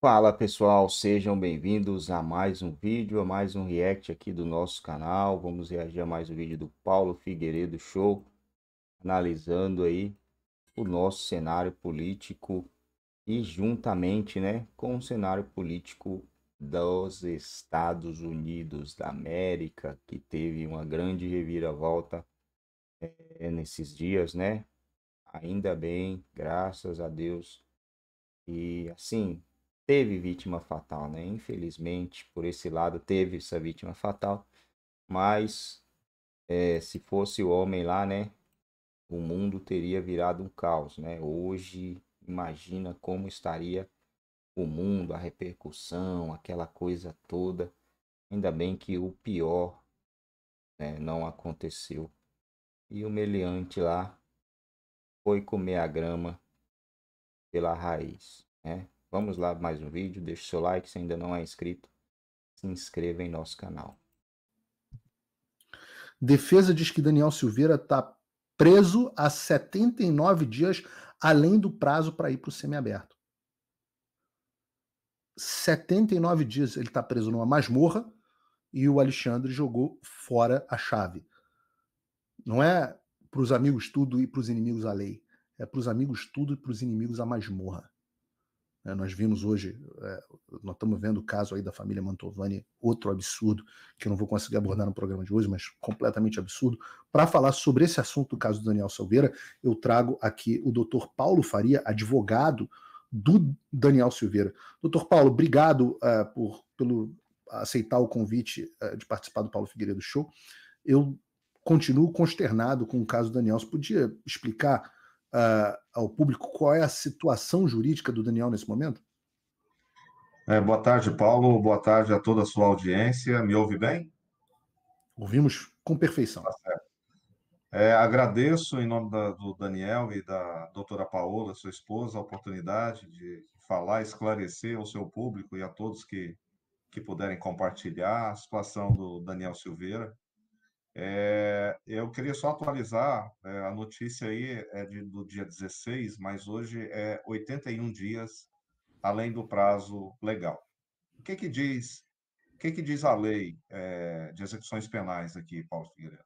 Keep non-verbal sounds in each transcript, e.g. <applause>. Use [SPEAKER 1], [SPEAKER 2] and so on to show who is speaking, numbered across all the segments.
[SPEAKER 1] Fala pessoal, sejam bem-vindos a mais um vídeo, a mais um react aqui do nosso canal. Vamos reagir a mais um vídeo do Paulo Figueiredo Show, analisando aí o nosso cenário político e juntamente, né, com o cenário político dos Estados Unidos da América, que teve uma grande reviravolta é, nesses dias, né? Ainda bem, graças a Deus. E assim, teve vítima fatal, né? Infelizmente, por esse lado, teve essa vítima fatal. Mas é, se fosse o homem lá, né? O mundo teria virado um caos, né? Hoje, imagina como estaria o mundo, a repercussão, aquela coisa toda. Ainda bem que o pior né, não aconteceu. E o meliante lá foi comer a grama pela raiz, né? Vamos lá, mais um vídeo. Deixe seu like se ainda não é inscrito. Se inscreva em nosso canal.
[SPEAKER 2] Defesa diz que Daniel Silveira está preso há 79 dias além do prazo para ir para o semiaberto. 79 dias ele está preso numa masmorra e o Alexandre jogou fora a chave. Não é para os amigos tudo e para os inimigos a lei. É para os amigos tudo e para os inimigos a masmorra. Né, nós vimos hoje, é, nós estamos vendo o caso aí da família Mantovani, outro absurdo, que eu não vou conseguir abordar no programa de hoje, mas completamente absurdo. Para falar sobre esse assunto do caso do Daniel Silveira, eu trago aqui o doutor Paulo Faria, advogado do Daniel Silveira. Doutor Paulo, obrigado é, por, pelo aceitar o convite é, de participar do Paulo Figueiredo Show. Eu continuo consternado com o caso do Daniel. Você podia explicar uh, ao público qual é a situação jurídica do Daniel nesse momento?
[SPEAKER 3] É, boa tarde, Paulo. Boa tarde a toda a sua audiência. Me ouve bem? Ouvimos com perfeição. Tá É, agradeço em nome da, do Daniel e da doutora Paola, sua esposa, a oportunidade de falar, esclarecer ao seu público e a todos que, que puderem compartilhar a situação do Daniel Silveira. É, eu queria só atualizar é, a notícia aí é de, do dia 16, mas hoje é 81 dias além do prazo legal. O que que diz? O que que diz a lei é, de execuções penais aqui, Paulo Figueiredo?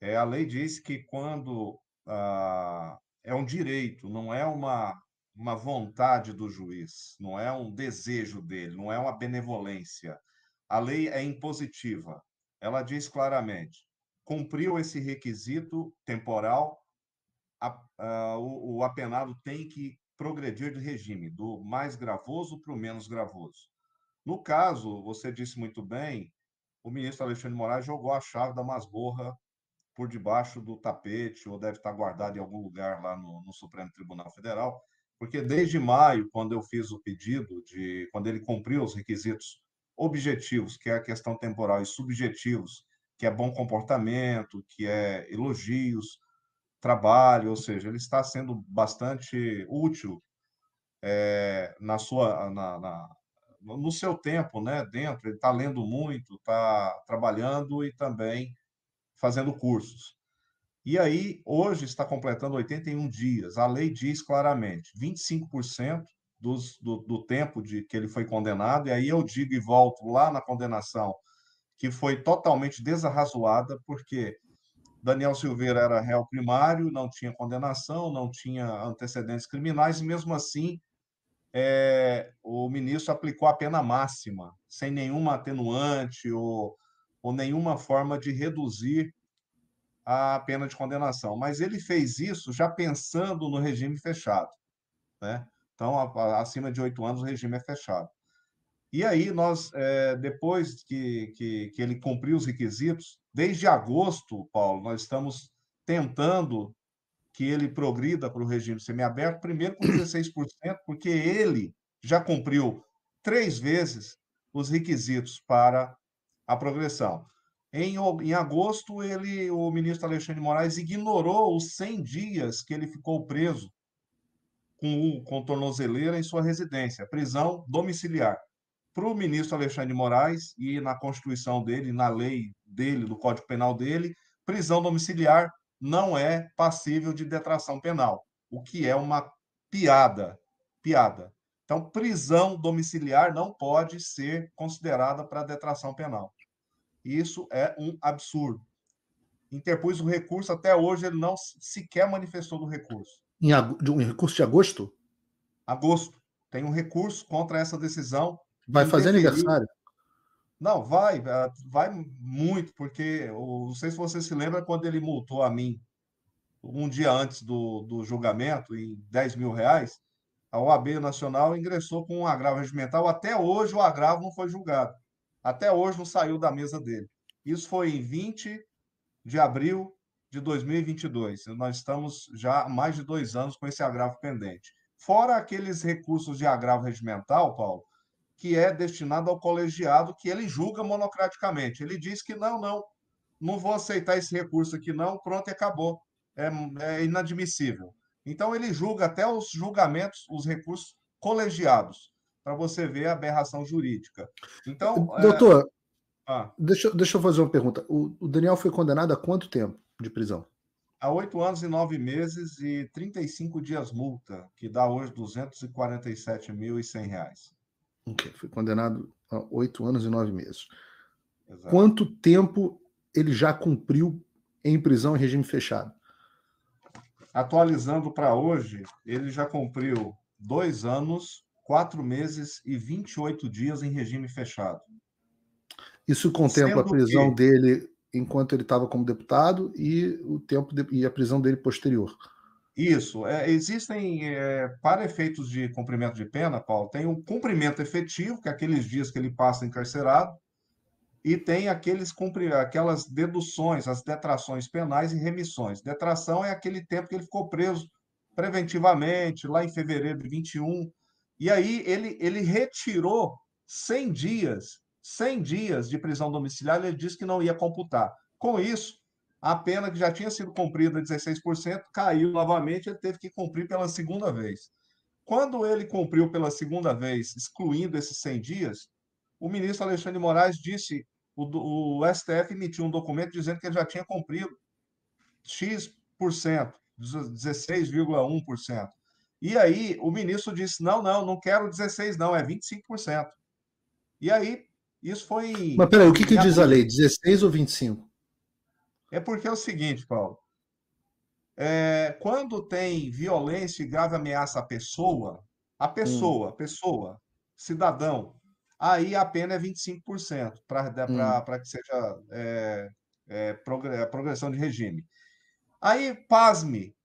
[SPEAKER 3] É, a lei diz que quando ah, é um direito, não é uma uma vontade do juiz, não é um desejo dele, não é uma benevolência. A lei é impositiva, ela diz claramente: cumpriu esse requisito temporal, a, a, o, o apenado tem que progredir de regime, do mais gravoso para o menos gravoso. No caso, você disse muito bem, o ministro Alexandre Moraes jogou a chave da masmorra por debaixo do tapete, ou deve estar guardada em algum lugar lá no, no, Supremo Tribunal Federal, porque desde maio, quando eu fiz o pedido de, quando ele cumpriu os requisitos objetivos, que é a questão temporal, e subjetivos, que é bom comportamento, que é elogios, trabalho, ou seja, ele está sendo bastante útil é, na sua, na, na, no seu tempo, né? Dentro, ele está lendo muito, está trabalhando e também fazendo cursos. E aí, hoje está completando 81 dias. A lei diz claramente: 25% dos, do, do, tempo de que ele foi condenado, e aí eu digo e volto lá na condenação, que foi totalmente desarrazoada, porque Daniel Silveira era réu primário, não tinha condenação, não tinha antecedentes criminais, e mesmo assim é, o ministro aplicou a pena máxima, sem nenhuma atenuante ou, ou nenhuma forma de reduzir a pena de condenação. Mas ele fez isso já pensando no regime fechado. Né? Então, a, a, acima de oito anos, o regime é fechado. E aí, nós, é, depois que, que, que ele cumpriu os requisitos, desde agosto, Paulo, nós estamos tentando que ele progrida para o regime semiaberto, primeiro com 16%, porque ele já cumpriu três vezes os requisitos para a progressão. Em, em agosto, ele, o ministro Alexandre Moraes ignorou os 100 dias que ele ficou preso com, com tornozeleira em sua residência, prisão domiciliar. Para o ministro Alexandre de Moraes, e na Constituição dele, na lei dele, do Código Penal dele, prisão domiciliar não é passível de detração penal, o que é uma piada. Piada. Então, prisão domiciliar não pode ser considerada para detração penal. Isso é um absurdo. Interpus o recurso, até hoje ele não sequer manifestou do recurso.
[SPEAKER 2] Em, um recurso de agosto?
[SPEAKER 3] Agosto. Tem um recurso contra essa decisão. Vai fazer aniversário? Não, vai, é, vai muito, porque não sei se você se lembra quando ele multou a mim um dia antes do, do julgamento em 10 mil reais, a OAB Nacional ingressou com um agravo regimental. Até hoje o agravo não foi julgado. Até hoje não saiu da mesa dele. Isso foi em 20 de abril de 2022. Nós estamos já há mais de dois anos com esse agravo pendente. Fora aqueles recursos de agravo regimental, Paulo, que é destinado ao colegiado, que ele julga monocraticamente. Ele diz que não, não, não vou aceitar esse recurso aqui, não, pronto, acabou. É, é inadmissível. Então, ele julga até os julgamentos, os recursos colegiados, para você ver a aberração jurídica. Então. Doutor, é,
[SPEAKER 2] ah. Deixa, deixa eu fazer uma pergunta. O, o, Daniel foi condenado a quanto tempo de prisão?
[SPEAKER 3] A oito anos e nove meses e 35 dias multa, que dá hoje R$ 247.100.
[SPEAKER 2] Ok, foi condenado a oito anos e nove meses. Exato. Quanto tempo ele já cumpriu em prisão em regime fechado?
[SPEAKER 3] Atualizando para hoje, ele já cumpriu dois anos, quatro meses e 28 dias em regime fechado.
[SPEAKER 2] Isso contempla a prisão que... dele enquanto ele estava como deputado e o tempo de... e a prisão dele posterior.
[SPEAKER 3] Isso. É, existem, é, para efeitos de cumprimento de pena, Paulo, tem um cumprimento efetivo, que é aqueles dias que ele passa encarcerado, e tem aqueles cumpri... aquelas deduções, as detrações penais e remissões. Detração é aquele tempo que ele ficou preso preventivamente, lá em fevereiro de 21. E aí ele, ele retirou 100 dias 100 dias de prisão domiciliar, ele disse que não ia computar. Com isso, a pena que já tinha sido cumprida, 16%, caiu novamente, ele teve que cumprir pela segunda vez. Quando ele cumpriu pela segunda vez, excluindo esses 100 dias, o ministro Alexandre Moraes disse, o, o STF emitiu um documento dizendo que ele já tinha cumprido X%, 16,1%. E aí o ministro disse, não, não, não quero 16 não, é 25%. E aí isso foi. Mas peraí, o que, que diz a lei?
[SPEAKER 2] 16 ou 25?
[SPEAKER 3] É porque é o seguinte, Paulo. É, quando tem violência e grave ameaça à pessoa, a pessoa, hum. pessoa, cidadão, aí a pena é 25% para né, hum. que seja é, é, é, progressão de regime. Aí, pasme,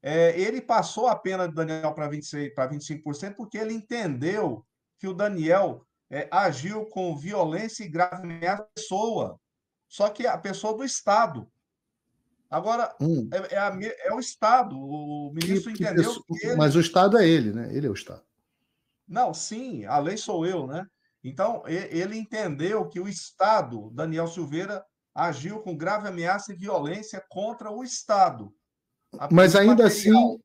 [SPEAKER 3] é, ele passou a pena do Daniel para 25% porque ele entendeu que o Daniel é, agiu com violência e grave ameaça à pessoa, só que a pessoa do Estado. Agora, hum. é, é, a, é, o Estado, o ministro que, entendeu que pessoa, ele... Mas o
[SPEAKER 2] Estado é ele, né? Ele é o Estado.
[SPEAKER 3] Não, sim, a lei sou eu, né? Então, ele entendeu que o Estado, Daniel Silveira, agiu com grave ameaça e violência contra o Estado. Mas ainda
[SPEAKER 2] material... assim,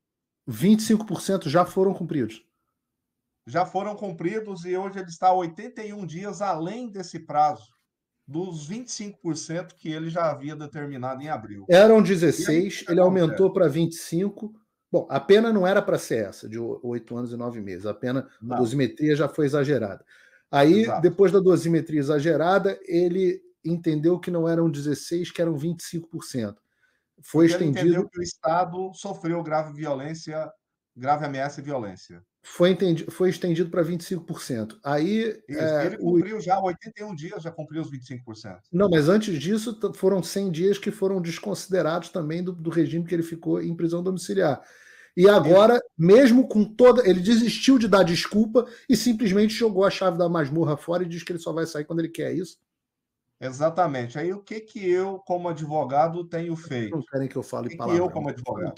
[SPEAKER 2] 25% já foram cumpridos
[SPEAKER 3] já foram cumpridos e hoje ele está 81 dias além desse prazo, dos 25% que ele já havia determinado em abril. Eram 16, ele aumentou
[SPEAKER 2] para 25. Bom, a pena não era para ser essa, de 8 anos e 9 meses. A pena, da dosimetria já foi exagerada. Aí, Exato. depois da dosimetria exagerada, ele entendeu que não eram 16, que eram 25%. Foi Porque estendido. Ele entendeu que o Estado sofreu
[SPEAKER 3] grave violência, grave ameaça e violência.
[SPEAKER 2] Foi, entendi, foi estendido para 25%. Aí, Isso, é, ele cumpriu
[SPEAKER 3] o... já 81 dias, já cumpriu os 25%.
[SPEAKER 2] Não, mas antes disso foram 100 dias que foram desconsiderados também do, do regime que ele ficou em prisão domiciliar. E agora, mesmo com toda. Ele desistiu de dar desculpa e simplesmente jogou a chave da masmorra fora e diz que ele só vai sair quando ele quer é isso. Exatamente. Aí o que que eu, como advogado, tenho feito? Não querem que eu fale o que palavras. eu, como advogado.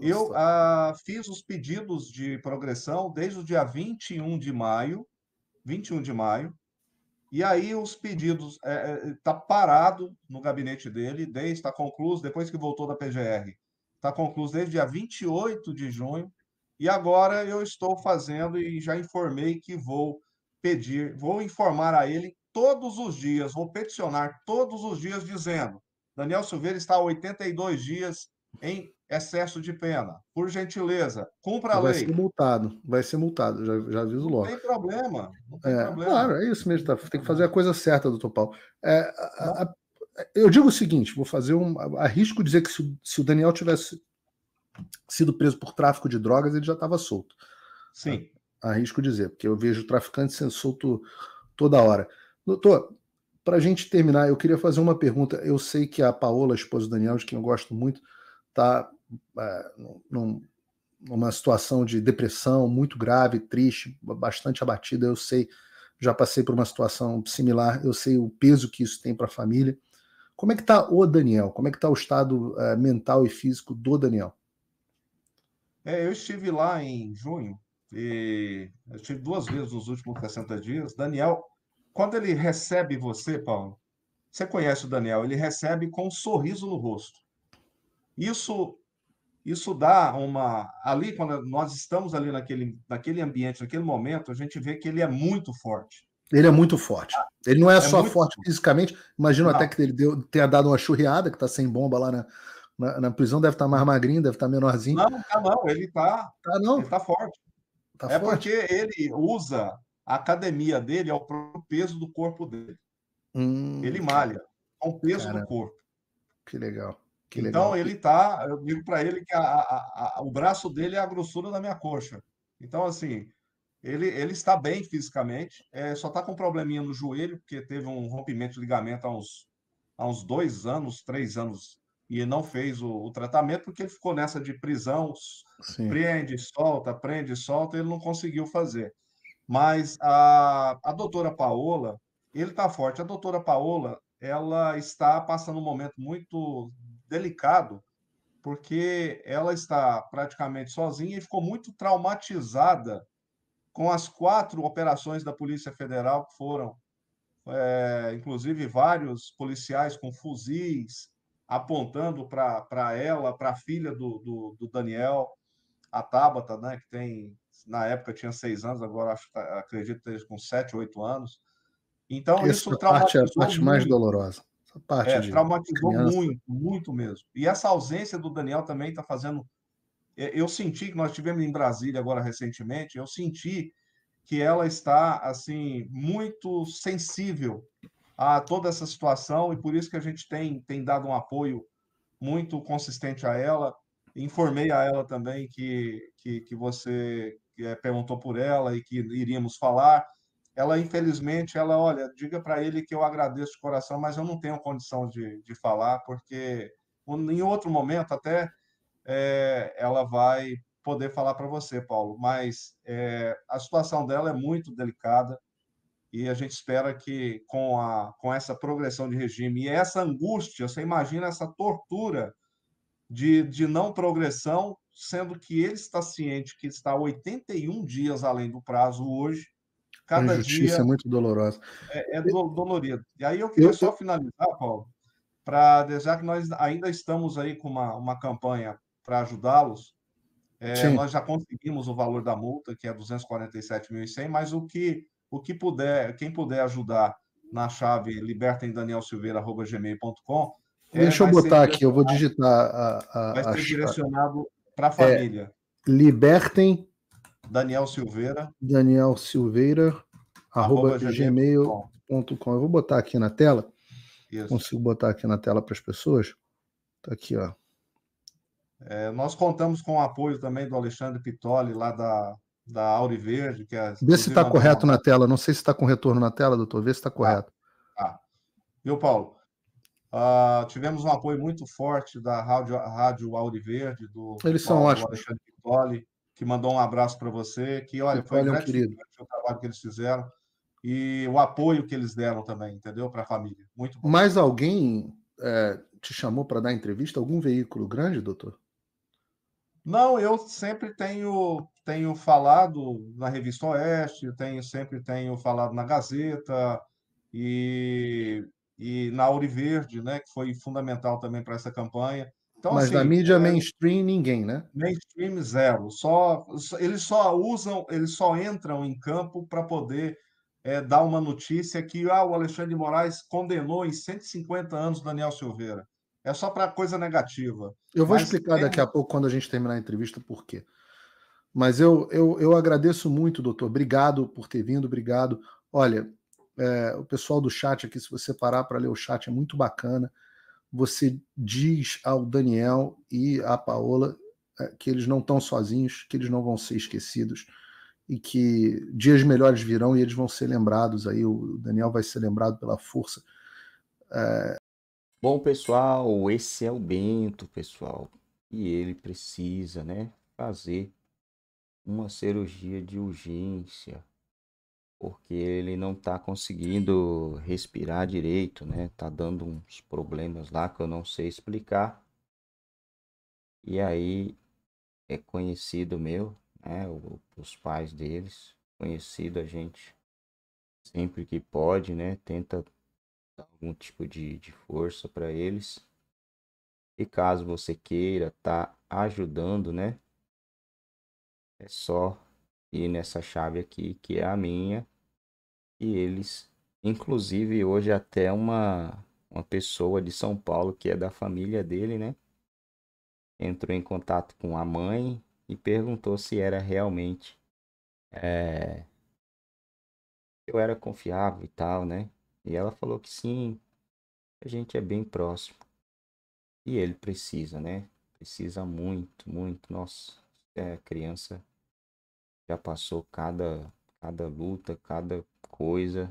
[SPEAKER 3] Eu ah, fiz os pedidos de progressão desde o dia 21 de maio, 21 de maio, e aí os pedidos está é, é tá parado no gabinete dele, desde está concluído, depois que voltou da PGR, está concluído desde o dia 28 de junho, e agora eu estou fazendo e já informei que vou pedir, vou informar a ele todos os dias, vou peticionar todos os dias dizendo: Daniel Silveira está há 82 dias em excesso de pena. Por gentileza, cumpra a vai lei. Vai ser
[SPEAKER 2] multado, vai ser multado, já, já aviso logo. Não tem
[SPEAKER 3] problema,
[SPEAKER 2] não tem é, problema. Claro, é isso mesmo, tá? tem que fazer a coisa certa, doutor Paulo. É, a, a, eu digo o seguinte, vou fazer um... Arrisco dizer que se, se, o Daniel tivesse sido preso por tráfico de drogas, ele já estava solto. Sim. Arrisco dizer, porque eu vejo traficante sendo solto toda hora. Doutor, para a gente terminar, eu queria fazer uma pergunta. Eu sei que a Paola, a esposa do Daniel, de quem eu gosto muito, está é, num, numa situação de depressão muito grave, triste, bastante abatida. Eu sei, já passei por uma situação similar, eu sei o peso que isso tem para a família. Como é que está o Daniel? Como é que está o estado uh, mental e físico do Daniel?
[SPEAKER 3] É, eu estive lá em junho e eu estive duas vezes nos últimos 60 dias. Daniel, quando ele recebe você, Paulo, você conhece o Daniel, ele recebe com um sorriso no rosto. Isso isso dá uma. Ali, quando nós estamos ali naquele, naquele ambiente, naquele momento, a gente
[SPEAKER 2] vê que ele é muito forte. Ele é muito forte. Ele não é, é só forte fisicamente. Imagino até que ele deu, tenha dado uma churriada, que está sem bomba lá na, na, na, prisão. Deve estar tá mais magrinho, deve estar tá menorzinho. Não,
[SPEAKER 3] tá não. Ele está. Tá não. Ele tá forte. Tá é forte. porque ele usa a academia dele ao próprio peso do corpo dele. Hum, ele malha com o peso do corpo. Que legal. Que então ele tá, eu digo para ele que a, a, a, o braço dele é a grossura da minha coxa. Então assim, ele, ele está bem fisicamente, é, só está com um probleminha no joelho porque teve um rompimento de ligamento há uns, há uns dois anos, três anos e não fez o, o tratamento porque ele ficou nessa de prisão, Sim. prende, solta, prende, solta, ele não conseguiu fazer. Mas a, a doutora Paola, ele está forte. A doutora Paola, ela está passando um momento muito delicado, porque ela está praticamente sozinha e ficou muito traumatizada com as quatro operações da Polícia Federal que foram, é, inclusive, vários policiais com fuzis apontando para ela, para a filha do, do, do, Daniel, a Tabata, né, que tem, na época tinha seis anos, agora acho, tá, acredito ter com sete, oito anos. Então, Essa isso parte é a parte mais
[SPEAKER 2] dolorosa essa parte. É, traumatizou muito,
[SPEAKER 3] muito mesmo. E essa ausência do Daniel também está fazendo. É, eu senti que nós tivemos em Brasília agora recentemente, eu senti que ela está assim muito sensível a toda essa situação e por isso que a gente tem, tem dado um apoio muito consistente a ela. Informei a ela também que, que, que você é, perguntou por ela e que iríamos falar ela infelizmente, ela olha, diga para ele que eu agradeço de coração, mas eu não tenho condição de, de falar, porque em outro momento até é, ela vai poder falar para você, Paulo, mas é, a situação dela é muito delicada e a gente espera que com, a, com essa progressão de regime e essa angústia, você imagina essa tortura de, de não progressão, sendo que ele está ciente que está 81 dias além do prazo hoje,
[SPEAKER 2] Cada injustiça dia é muito dolorosa.
[SPEAKER 3] É, é do, dolorido. E aí eu queria eu... só finalizar, Paulo, para desejar que nós ainda estamos aí com uma, uma campanha para ajudá-los. É, nós já conseguimos o valor da multa, que é 247.100, mas o que, o que puder, quem puder ajudar na chave libertemdanielsilveira.gmail.com
[SPEAKER 2] é, Deixa eu botar aqui, eu vou digitar a, a Vai ser direcionado para a é, família. É, libertem
[SPEAKER 3] Daniel Silveira.
[SPEAKER 2] Daniel Silveira, arroba, gmail.com. Eu vou botar aqui na tela. Isso. Consigo botar aqui na tela para as pessoas. Está aqui, ó.
[SPEAKER 3] É, nós contamos com o apoio também do Alexandre Pitoli, lá da, da Auri Verde. Que é, Vê se está correto
[SPEAKER 2] na tela. Não sei se está com retorno na tela, doutor. Vê se está correto.
[SPEAKER 3] Ah, ah. Viu, Paulo? Uh, tivemos um apoio muito forte da Rádio, Rádio Auri Verde, do, Eles são ótimos. do Alexandre Pitoli que mandou um abraço para você, que, olha, foi um o trabalho que eles fizeram e o apoio que eles deram também, entendeu? Para a família.
[SPEAKER 2] Muito bom. Mais alguém é, te chamou para dar entrevista? Algum veículo grande, doutor?
[SPEAKER 3] Não, eu sempre tenho tenho falado na revista Oeste, tenho sempre tenho falado na Gazeta e, e na Auriverde, né, que foi fundamental também para essa campanha. Então, Mas assim, na mídia é,
[SPEAKER 2] mainstream, ninguém, né?
[SPEAKER 3] Mainstream zero. Só, eles só usam, eles só entram em campo para poder é, dar uma notícia que ah, o Alexandre de Moraes condenou em 150 anos Daniel Silveira. É só para coisa negativa.
[SPEAKER 2] Eu vou Mas explicar tem... daqui a pouco, quando a gente terminar a entrevista, por quê. Mas eu, eu, eu agradeço muito, doutor. Obrigado por ter vindo, obrigado. Olha, é, o pessoal do chat aqui, se você parar para ler o chat, é muito bacana você diz ao Daniel e à Paola eh, que eles não estão sozinhos, que eles não vão ser esquecidos e que dias melhores virão e eles vão ser lembrados aí. O Daniel vai ser lembrado pela força. É...
[SPEAKER 1] Bom, pessoal, esse é o Bento, pessoal. E ele precisa, né, fazer uma cirurgia de urgência porque ele não está conseguindo respirar direito, né? Tá dando uns problemas lá que eu não sei explicar. E aí é conhecido meu, né? Os pais deles, conhecido a gente sempre que pode, né? Tenta dar algum tipo de, de força para eles. E caso você queira tá ajudando, né? É só ir nessa chave aqui que é a minha e eles, inclusive hoje até uma, uma pessoa de São Paulo que é da família dele, né? Entrou em contato com a mãe e perguntou se era realmente é, eu era confiável e tal, né? E ela falou que sim, a gente é bem próximo. E ele precisa, né? Precisa muito, muito. Nossa, é, criança já passou cada, cada luta, cada coisa.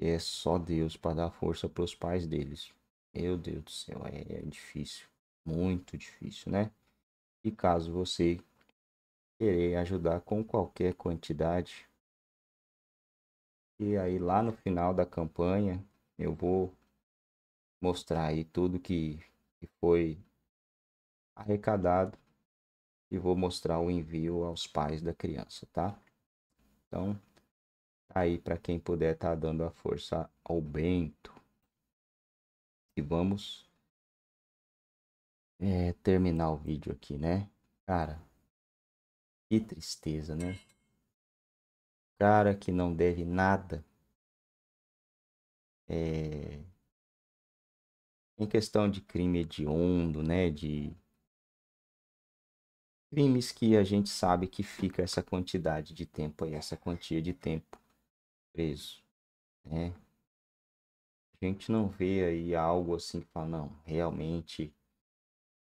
[SPEAKER 1] É só Deus para dar força para os pais deles. Meu Deus do céu, é, é difícil. Muito difícil, né? E caso você querer ajudar com qualquer quantidade, e aí lá no final da campanha eu vou mostrar aí tudo que, que foi arrecadado e vou mostrar o envio aos pais da criança, tá? Então, aí para quem puder estar tá dando a força ao Bento. E vamos é, terminar o vídeo aqui, né? Cara, que tristeza, né? Cara que não deve nada. É... Em questão de crime hediondo, né? De crimes que a gente sabe que fica essa quantidade de tempo aí, essa quantia de tempo preso, né? A gente não vê aí algo assim que fala, não, realmente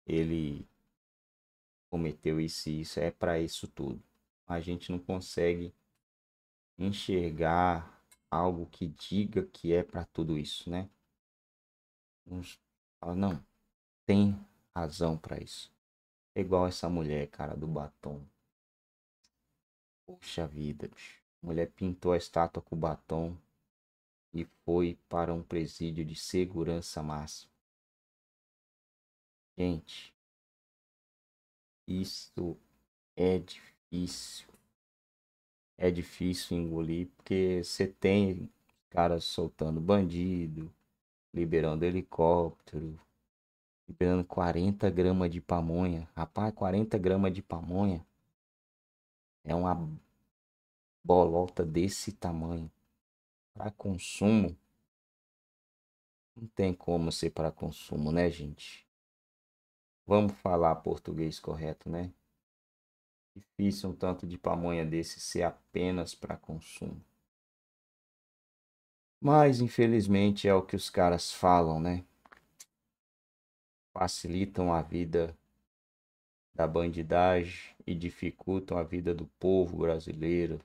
[SPEAKER 1] ele cometeu isso e isso, é para isso tudo. A gente não consegue enxergar algo que diga que é para tudo isso, né? Uns não, tem razão para isso. É igual essa mulher, cara, do batom. Puxa vida, bicho mulher pintou a estátua com batom e foi para um presídio de segurança máxima. Gente, isso é difícil. É difícil engolir porque você tem caras soltando bandido, liberando helicóptero, liberando 40 gramas de pamonha. Rapaz, 40 gramas de pamonha é uma bolota desse tamanho para consumo, não tem como ser para consumo, né, gente? Vamos falar português correto, né? Difícil um tanto de pamonha desse ser apenas para consumo. Mas infelizmente é o que os caras falam, né? Facilitam a vida da bandidagem e dificultam a vida do povo brasileiro,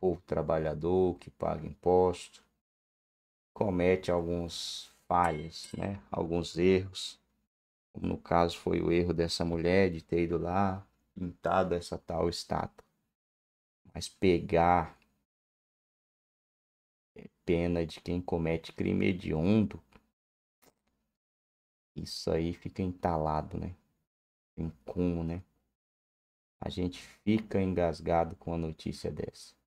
[SPEAKER 1] povo trabalhador que paga imposto, comete alguns falhas, né? alguns erros, como no caso foi o erro dessa mulher de ter ido lá, pintado essa tal estátua. Mas pegar é, pena de quem comete crime hediondo, isso aí fica entalado, né? Tem como, né? A gente fica engasgado com a notícia dessa.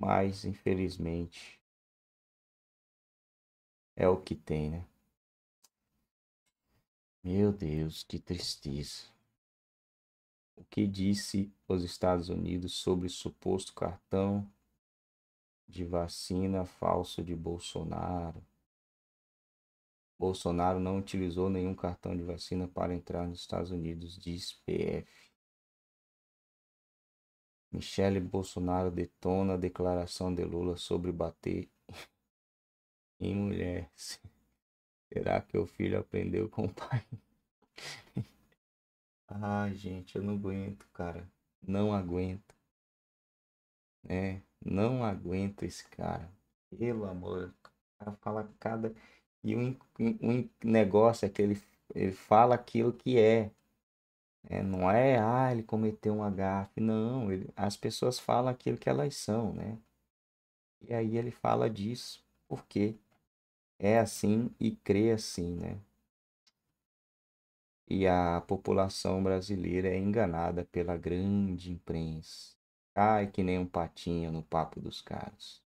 [SPEAKER 1] Mas, infelizmente, é o que tem, né? Meu Deus, que tristeza. O que disse os Estados Unidos sobre o suposto cartão de vacina falso de Bolsonaro? Bolsonaro não utilizou nenhum cartão de vacina para entrar nos Estados Unidos, diz PF. Michele Bolsonaro detona a declaração de Lula sobre bater <laughs> em mulher. Será que o filho aprendeu com o pai? <laughs> Ai, gente, eu não aguento, cara. Não aguento. É, não aguento esse cara. Pelo amor, o cara fala cada. E o um, um negócio é que ele, ele fala aquilo que é. É, não é, ah, ele cometeu um agarro. Não, ele, as pessoas falam aquilo que elas são, né? E aí ele fala disso, porque é assim e crê assim, né? E a população brasileira é enganada pela grande imprensa. Cai que nem um patinho no papo dos caras.